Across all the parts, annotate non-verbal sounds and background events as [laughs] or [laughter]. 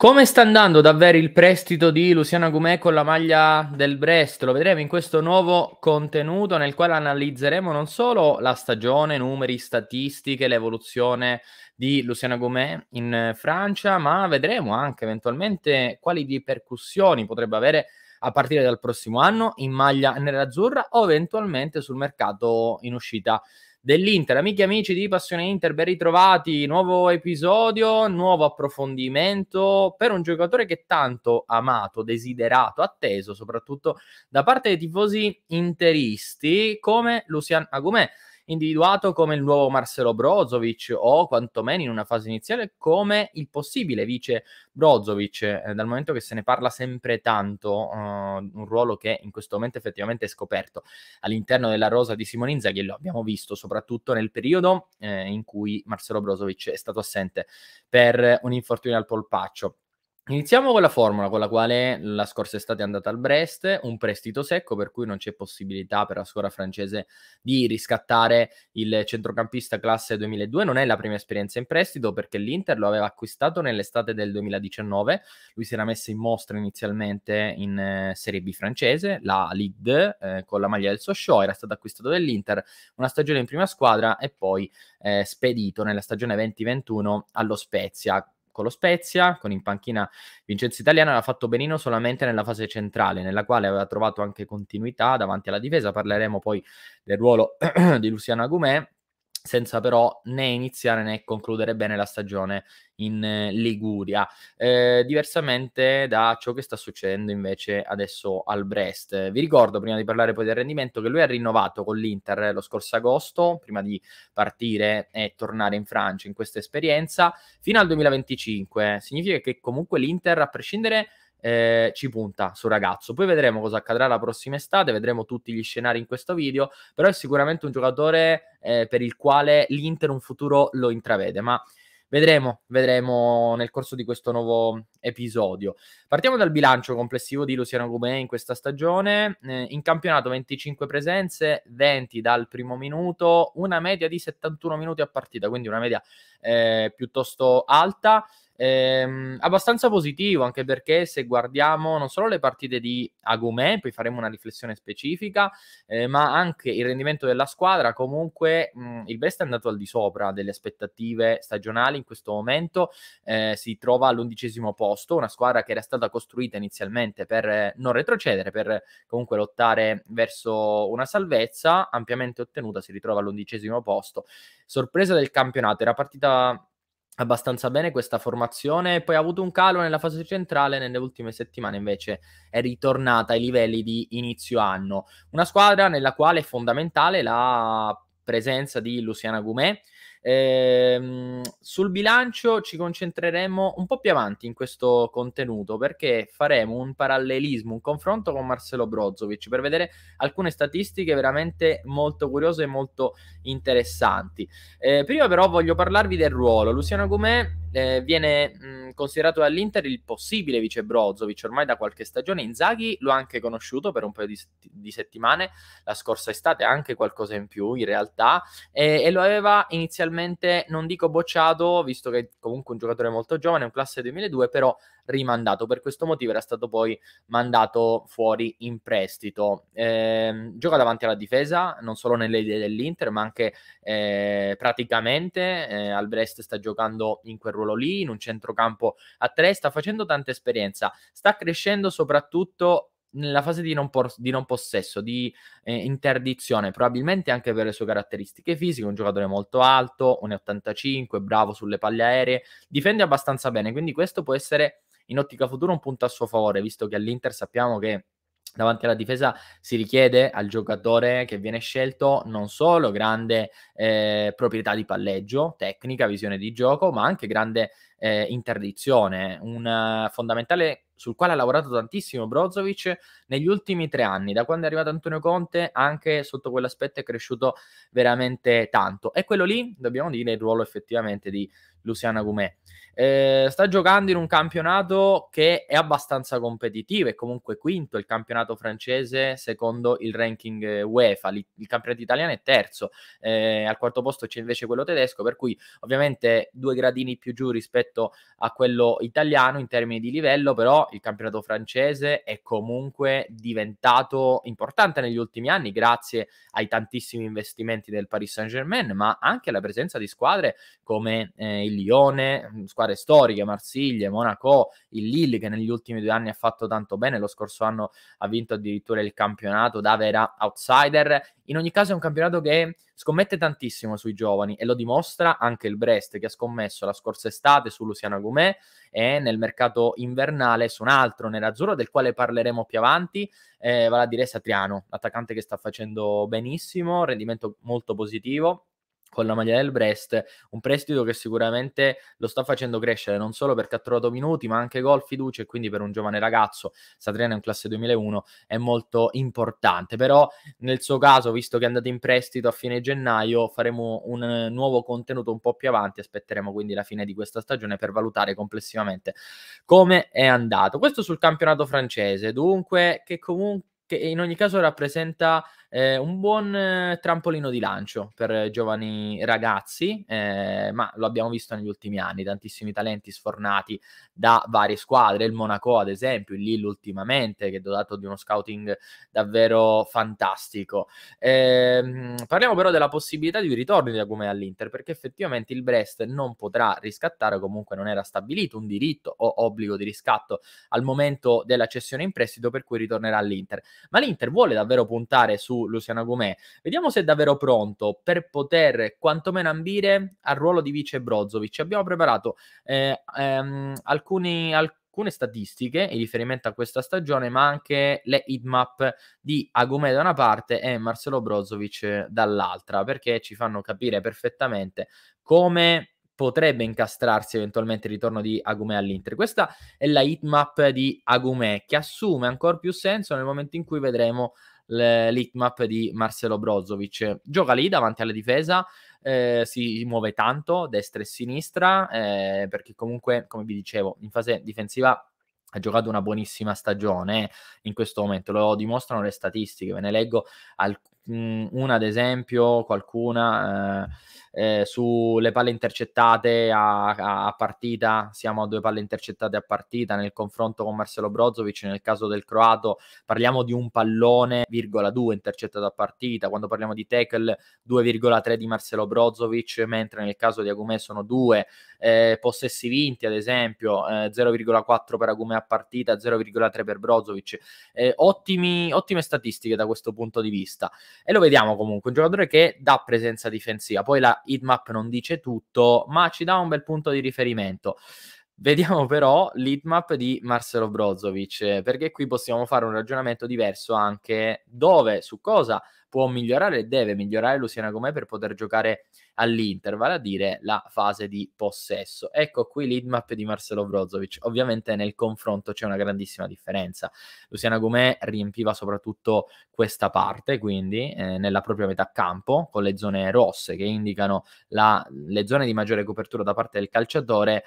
Come sta andando davvero il prestito di Luciana Gumè con la maglia del Brest? Lo vedremo in questo nuovo contenuto nel quale analizzeremo non solo la stagione, numeri, statistiche, l'evoluzione di Luciana Gomè in Francia, ma vedremo anche eventualmente quali ripercussioni potrebbe avere a partire dal prossimo anno in maglia nerazzurra o eventualmente sul mercato in uscita dell'Inter. Amiche e amici di Passione Inter, ben ritrovati. Nuovo episodio, nuovo approfondimento per un giocatore che tanto amato, desiderato, atteso soprattutto da parte dei tifosi interisti come Lucian Agumè individuato come il nuovo Marcelo Brozovic o quantomeno in una fase iniziale come il possibile vice Brozovic, eh, dal momento che se ne parla sempre tanto, eh, un ruolo che in questo momento effettivamente è scoperto all'interno della rosa di Simone Inzaghi e lo abbiamo visto soprattutto nel periodo eh, in cui Marcelo Brozovic è stato assente per un infortunio al polpaccio. Iniziamo con la formula con la quale la scorsa estate è andata al Brest, un prestito secco per cui non c'è possibilità per la squadra francese di riscattare il centrocampista classe 2002, non è la prima esperienza in prestito perché l'Inter lo aveva acquistato nell'estate del 2019, lui si era messo in mostra inizialmente in eh, Serie B francese, la Ligue eh, con la maglia del Sochaux, era stato acquistato dall'Inter, una stagione in prima squadra e poi eh, spedito nella stagione 2021 allo Spezia con lo Spezia, con in panchina Vincenzo Italiano, aveva fatto benino solamente nella fase centrale, nella quale aveva trovato anche continuità davanti alla difesa. Parleremo poi del ruolo [clears throat] di Luciano Agumè senza però né iniziare né concludere bene la stagione in eh, Liguria, eh, diversamente da ciò che sta succedendo invece adesso al Brest. Vi ricordo, prima di parlare poi del rendimento, che lui ha rinnovato con l'Inter lo scorso agosto, prima di partire e tornare in Francia in questa esperienza, fino al 2025. Significa che comunque l'Inter, a prescindere eh, ci punta sul ragazzo. Poi vedremo cosa accadrà la prossima estate, vedremo tutti gli scenari in questo video, però è sicuramente un giocatore eh, per il quale l'Inter un futuro lo intravede, ma vedremo, vedremo nel corso di questo nuovo episodio. Partiamo dal bilancio complessivo di Luciano Goumet in questa stagione. Eh, in campionato 25 presenze, 20 dal primo minuto, una media di 71 minuti a partita, quindi una media eh, piuttosto alta. Ehm, abbastanza positivo anche perché se guardiamo non solo le partite di Agumè, poi faremo una riflessione specifica, eh, ma anche il rendimento della squadra, comunque mh, mm, il Best è andato al di sopra delle aspettative stagionali in questo momento, eh, si trova all'undicesimo posto, una squadra che era stata costruita inizialmente per eh, non retrocedere, per comunque lottare verso una salvezza ampiamente ottenuta, si ritrova all'undicesimo posto. Sorpresa del campionato, era partita abbastanza bene questa formazione, poi ha avuto un calo nella fase centrale, nelle ultime settimane invece è ritornata ai livelli di inizio anno. Una squadra nella quale è fondamentale la presenza di Luciana Goumet, Ehm, sul bilancio ci concentreremo un po' più avanti in questo contenuto perché faremo un parallelismo, un confronto con Marcelo Brozovic per vedere alcune statistiche veramente molto curiose e molto interessanti. Eh, prima però voglio parlarvi del ruolo. Luciano Gumè eh, viene... Mh, considerato dall'Inter il possibile vice Brozovic ormai da qualche stagione. Inzaghi l'ho anche conosciuto per un paio di, di settimane la scorsa estate, anche qualcosa in più in realtà, e, e, lo aveva inizialmente, non dico bocciato, visto che è comunque un giocatore molto giovane, un classe 2002, però rimandato. Per questo motivo era stato poi mandato fuori in prestito. Eh, gioca davanti alla difesa, non solo nelle idee dell'Inter, ma anche eh, praticamente eh, al Brest sta giocando in quel ruolo lì, in un centrocampo a tre, sta facendo tanta esperienza, sta crescendo soprattutto nella fase di non, por- di non possesso, di eh, interdizione, probabilmente anche per le sue caratteristiche fisiche, un giocatore molto alto, 1,85, bravo sulle palle aeree, difende abbastanza bene, quindi questo può essere in ottica futura un punto a suo favore, visto che all'Inter sappiamo che davanti alla difesa si richiede al giocatore che viene scelto non solo grande eh, proprietà di palleggio, tecnica, visione di gioco, ma anche grande eh, interdizione, un eh, fondamentale sul quale ha lavorato tantissimo Brozovic negli ultimi tre anni, da quando è arrivato Antonio Conte, anche sotto quell'aspetto è cresciuto veramente tanto. E quello lì, dobbiamo dire, il ruolo effettivamente di Luciana Gumè. Eh, sta giocando in un campionato che è abbastanza competitivo, è comunque quinto il campionato francese secondo il ranking eh, UEFA, il campionato italiano è terzo, eh, al quarto posto c'è invece quello tedesco, per cui ovviamente due gradini più giù rispetto a quello italiano in termini di livello, però il campionato francese è comunque diventato importante negli ultimi anni grazie ai tantissimi investimenti del Paris Saint-Germain, ma anche alla presenza di squadre come eh, il Lione, squadre storiche, Marsiglia, Monaco, il Lille che negli ultimi due anni ha fatto tanto bene, lo scorso anno ha vinto addirittura il campionato da vera outsider. In ogni caso è un campionato che scommette tantissimo sui giovani e lo dimostra anche il Brest che ha scommesso la scorsa estate su Luciano Gomè e nel mercato invernale su un altro nerazzurro del quale parleremo più avanti, eh, vale a dire Satriano, l'attaccante che sta facendo benissimo, rendimento molto positivo, con la maglia del Brest, un prestito che sicuramente lo sta facendo crescere non solo perché ha trovato minuti, ma anche gol, fiducia e quindi per un giovane ragazzo, Satriano in classe 2001, è molto importante. Però nel suo caso, visto che è andato in prestito a fine gennaio, faremo un eh, nuovo contenuto un po' più avanti, aspetteremo quindi la fine di questa stagione per valutare complessivamente come è andato. Questo sul campionato francese, dunque che comunque che in ogni caso rappresenta eh, un buon eh, trampolino di lancio per giovani ragazzi, eh, ma lo abbiamo visto negli ultimi anni, tantissimi talenti sfornati da varie squadre, il Monaco ad esempio, il Lille ultimamente, che è dotato di uno scouting davvero fantastico. Eh, parliamo però della possibilità di un ritorno di Agumè all'Inter, perché effettivamente il Brest non potrà riscattare, comunque non era stabilito un diritto o obbligo di riscatto al momento della cessione in prestito, per cui ritornerà all'Inter. Ma l'Inter vuole davvero puntare su Luciano Gomè. Vediamo se è davvero pronto per poter quantomeno ambire al ruolo di vice Brozovic. Abbiamo preparato eh, ehm, alcuni, alcune statistiche in riferimento a questa stagione, ma anche le hitmap di Agumè da una parte e Marcelo Brozovic dall'altra, perché ci fanno capire perfettamente come potrebbe incastrarsi eventualmente il ritorno di Agumè all'Inter. Questa è la hitmap di Agumè che assume ancora più senso nel momento in cui vedremo l'hitmap di Marcelo Brozovic. Gioca lì davanti alla difesa, eh, si muove tanto, destra e sinistra, eh, perché comunque, come vi dicevo, in fase difensiva ha giocato una buonissima stagione eh, in questo momento, lo dimostrano le statistiche, ve ne leggo alcune una ad esempio, qualcuna eh, eh, sulle palle intercettate a, a, a, partita, siamo a due palle intercettate a partita nel confronto con Marcelo Brozovic, nel caso del croato parliamo di un pallone, virgola 2 intercettato a partita, quando parliamo di tackle 2,3 di Marcelo Brozovic, mentre nel caso di Agumè sono due, eh, possessi vinti ad esempio, eh, 0,4 per Agume a partita, 0,3 per Brozovic, eh, ottimi, ottime statistiche da questo punto di vista. E lo vediamo comunque, un giocatore che dà presenza difensiva, poi la hitmap non dice tutto, ma ci dà un bel punto di riferimento. Vediamo però l'itmap di Marcelo Brozovic, perché qui possiamo fare un ragionamento diverso anche dove, su cosa può migliorare e deve migliorare Luciana Gomez per poter giocare all'Inter, vale a dire la fase di possesso. Ecco qui l'idmap di Marcelo Brozovic. Ovviamente nel confronto c'è una grandissima differenza. Luciana Gomè riempiva soprattutto questa parte, quindi eh, nella propria metà campo, con le zone rosse che indicano la, le zone di maggiore copertura da parte del calciatore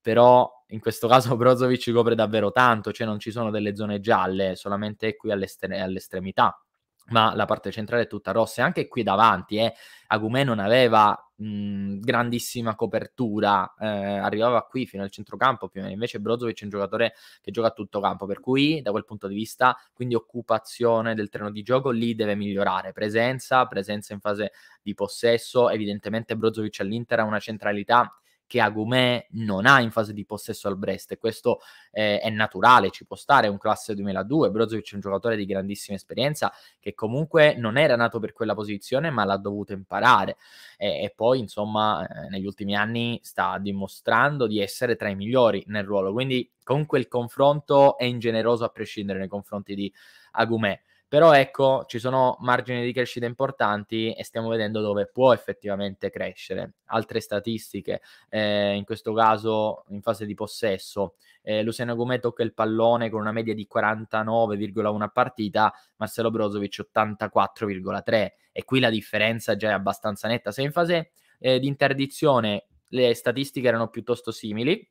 però in questo caso [laughs] Brozovic copre davvero tanto, cioè non ci sono delle zone gialle, solamente qui all'estre- all'estremità ma la parte centrale è tutta rossa e anche qui davanti eh, Agumè non aveva mh, mhmm, grandissima copertura eh, arrivava qui fino al centrocampo più o meno invece Brozovic è un giocatore che gioca a tutto campo per cui da quel punto di vista quindi occupazione del treno di gioco lì deve migliorare presenza presenza in fase di possesso evidentemente Brozovic all'Inter ha una centralità che Agumè non ha in fase di possesso al Brest e questo eh, è naturale, ci può stare, è un classe 2002, Brozovic è un giocatore di grandissima esperienza che comunque non era nato per quella posizione ma l'ha dovuto imparare e, e poi insomma eh, negli ultimi anni sta dimostrando di essere tra i migliori nel ruolo, quindi comunque il confronto è ingeneroso a prescindere nei confronti di Agumè però ecco ci sono margini di crescita importanti e stiamo vedendo dove può effettivamente crescere. Altre statistiche, eh, in questo caso in fase di possesso, eh, Luciano Gomez tocca il pallone con una media di 49,1 a partita, Marcelo Brozovic 84,3 e qui la differenza già è abbastanza netta, se in fase eh, di interdizione le statistiche erano piuttosto simili,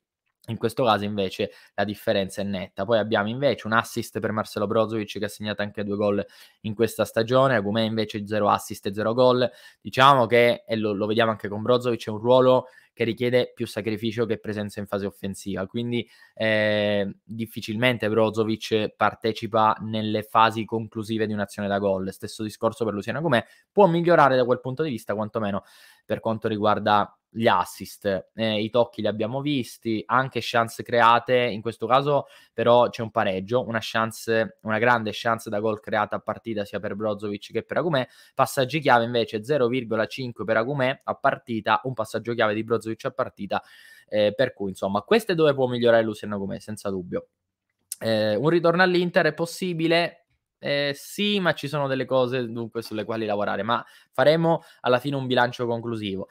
in questo caso invece la differenza è netta. Poi abbiamo invece un assist per Marcelo Brozovic che ha segnato anche due gol in questa stagione, Agumè invece 0 assist e 0 gol. Diciamo che, e lo, lo vediamo anche con Brozovic, è un ruolo che richiede più sacrificio che presenza in fase offensiva. Quindi eh, difficilmente Brozovic partecipa nelle fasi conclusive di un'azione da gol. Stesso discorso per Luciana Com'è. Può migliorare da quel punto di vista, quantomeno per quanto riguarda gli assist, eh, i tocchi li abbiamo visti, anche chance create, in questo caso però c'è un pareggio, una chance, una grande chance da gol creata a partita sia per Brozovic che per Agumè, passaggi chiave invece 0,5 per Agumè a partita, un passaggio chiave di Brozovic Brozovic a partita, eh, per cui insomma questo è dove può migliorare Luciano Gomez, senza dubbio. Eh, un ritorno all'Inter è possibile, eh, sì, ma ci sono delle cose dunque sulle quali lavorare, ma faremo alla fine un bilancio conclusivo.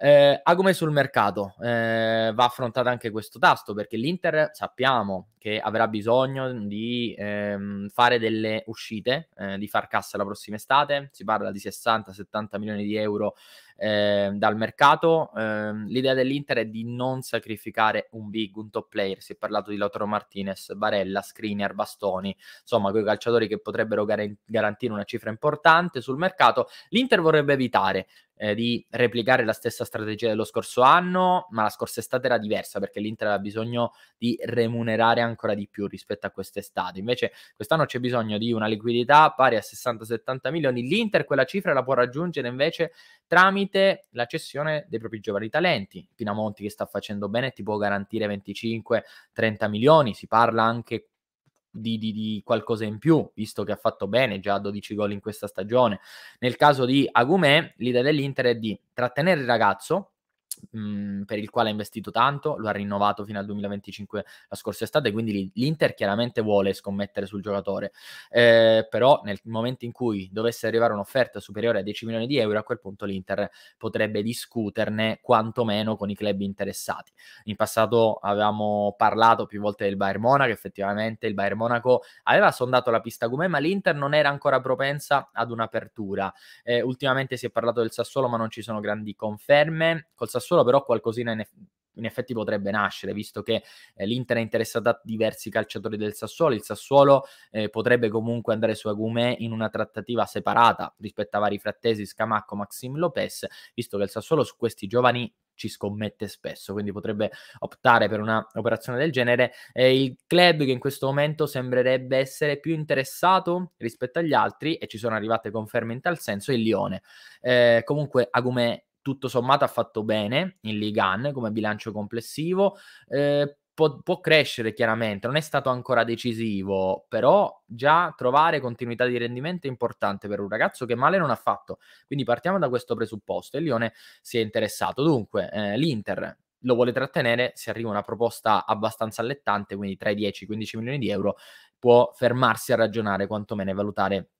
Eh, Agome sul mercato, eh, va affrontato anche questo tasto perché l'Inter sappiamo che avrà bisogno di ehm, fare delle uscite, eh, di far cassa la prossima estate, si parla di 60-70 milioni di euro eh, dal mercato. Eh, l'idea dell'Inter è di non sacrificare un big, un top player. Si è parlato di Lautaro Martinez, Barella, Screener, Bastoni, insomma, quei calciatori che potrebbero gar- garantire una cifra importante sul mercato. L'Inter vorrebbe evitare eh, di replicare la stessa strategia dello scorso anno, ma la scorsa estate era diversa perché l'Inter aveva bisogno di remunerare ancora di più rispetto a quest'estate. Invece quest'anno c'è bisogno di una liquidità pari a 60-70 milioni. L'Inter quella cifra la può raggiungere invece tramite tramite la cessione dei propri giovani talenti. Pinamonti che sta facendo bene ti può garantire 25-30 milioni, si parla anche di, di, di, qualcosa in più, visto che ha fatto bene già 12 gol in questa stagione. Nel caso di Agumè, l'idea dell'Inter è di trattenere il ragazzo, mh, mhmm, per il quale ha investito tanto, lo ha rinnovato fino al 2025 la scorsa estate, quindi l'Inter chiaramente vuole scommettere sul giocatore, eh, però nel momento in cui dovesse arrivare un'offerta superiore a 10 milioni di euro, a quel punto l'Inter potrebbe discuterne quantomeno con i club interessati. In passato avevamo parlato più volte del Bayern Monaco, effettivamente il Bayern Monaco aveva sondato la pista Goumet, ma l'Inter non era ancora propensa ad un'apertura. Eh, ultimamente si è parlato del Sassuolo, ma non ci sono grandi conferme. Col Sassuolo Sassuolo, però qualcosina in, eff- in effetti potrebbe nascere, visto che eh, l'Inter è interessata a diversi calciatori del Sassuolo, il Sassuolo eh, potrebbe comunque andare su Agumè in una trattativa separata rispetto a vari frattesi, Scamacco, Maxim Lopez, visto che il Sassuolo su questi giovani ci scommette spesso, quindi potrebbe optare per una operazione del genere. Eh, il club che in questo momento sembrerebbe essere più interessato rispetto agli altri, e ci sono arrivate conferme in tal senso, è il Lione. Eh, comunque Agumè tutto sommato ha fatto bene in Ligan come bilancio complessivo. Eh, può, può, crescere chiaramente, non è stato ancora decisivo, però già trovare continuità di rendimento è importante per un ragazzo che male non ha fatto. Quindi partiamo da questo presupposto e Lione si è interessato. Dunque, eh, l'Inter lo vuole trattenere, se arriva una proposta abbastanza allettante, quindi tra i 10 e i 15 milioni di euro, può fermarsi a ragionare, quantomeno e valutare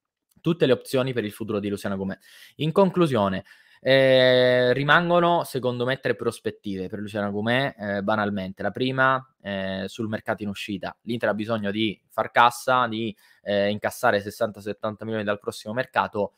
tutte le opzioni per il futuro di Luciano Gomez. In conclusione, eh, rimangono, secondo me, tre prospettive per Luciano Gomè, eh, banalmente. La prima, eh, sul mercato in uscita. L'Inter ha bisogno di far cassa, di eh, incassare 60-70 milioni dal prossimo mercato.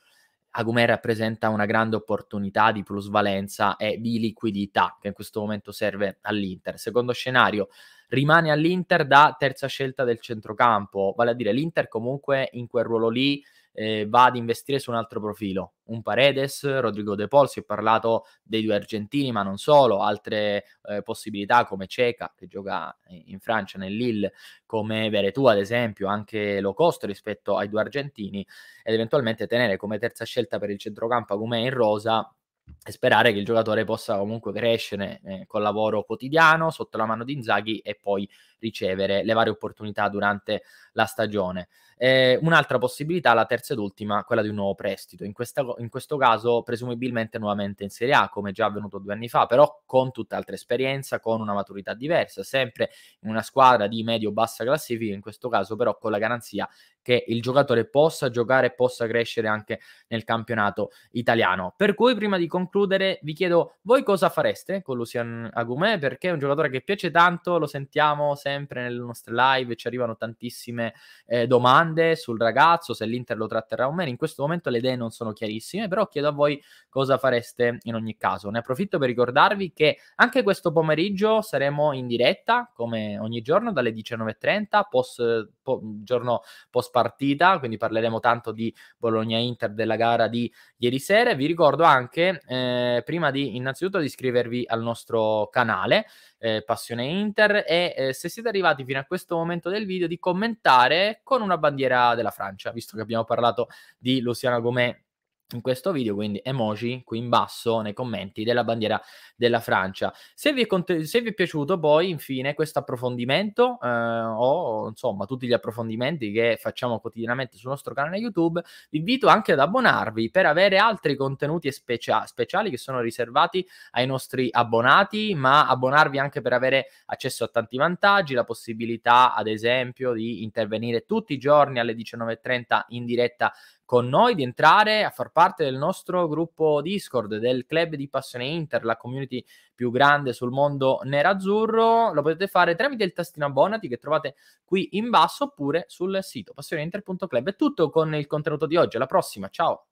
Agumè rappresenta una grande opportunità di plusvalenza e di liquidità che in questo momento serve all'Inter. Secondo scenario, rimane all'Inter da terza scelta del centrocampo, vale a dire l'Inter comunque in quel ruolo lì eh, va ad investire su un altro profilo. Un Paredes, Rodrigo De Paul, si è parlato dei due argentini, ma non solo, altre eh, possibilità come Ceca, che gioca in Francia, nell'Ille, come Veretù ad esempio, anche low cost rispetto ai due argentini, ed eventualmente tenere come terza scelta per il centrocampo Agumè in rosa e sperare che il giocatore possa comunque crescere eh, col lavoro quotidiano sotto la mano di Inzaghi e poi ricevere le varie opportunità durante la stagione. Eh, un'altra possibilità, la terza ed ultima, quella di un nuovo prestito, in, questa, in, questo caso presumibilmente nuovamente in Serie A, come già avvenuto due anni fa, però con tutt'altra esperienza, con una maturità diversa, sempre in una squadra di medio-bassa classifica, in questo caso però con la garanzia che il giocatore possa giocare e possa crescere anche nel campionato italiano. Per cui prima di concludere vi chiedo voi cosa fareste con Lucian Agumè perché è un giocatore che piace tanto, lo sentiamo sempre nelle nostre live, ci arrivano tantissime eh, domande sul ragazzo, se l'Inter lo tratterrà o meno. In questo momento le idee non sono chiarissime, però chiedo a voi cosa fareste in ogni caso. Ne approfitto per ricordarvi che anche questo pomeriggio saremo in diretta come ogni giorno dalle 19.30, post, po- giorno post partita, quindi parleremo tanto di Bologna-Inter della gara di ieri sera. Vi ricordo anche, eh, prima di innanzitutto, di iscrivervi al nostro canale eh, Passione Inter e eh, se siete arrivati fino a questo momento del video di commentare con una bandiera della Francia, visto che abbiamo parlato di Luciana Gomez in questo video, quindi emoji qui in basso nei commenti della bandiera della Francia. Se vi è, cont- se vi è piaciuto poi infine questo approfondimento eh, o insomma tutti gli approfondimenti che facciamo quotidianamente sul nostro canale YouTube, vi invito anche ad abbonarvi per avere altri contenuti specia- speciali che sono riservati ai nostri abbonati, ma abbonarvi anche per avere accesso a tanti vantaggi, la possibilità ad esempio di intervenire tutti i giorni alle 19.30 in diretta con noi, di entrare a far parte del nostro gruppo Discord, del club di Passione Inter, la community più grande sul mondo nerazzurro. Lo potete fare tramite il tastino abbonati che trovate qui in basso oppure sul sito passioneinter.club. È tutto con il contenuto di oggi. Alla prossima, ciao!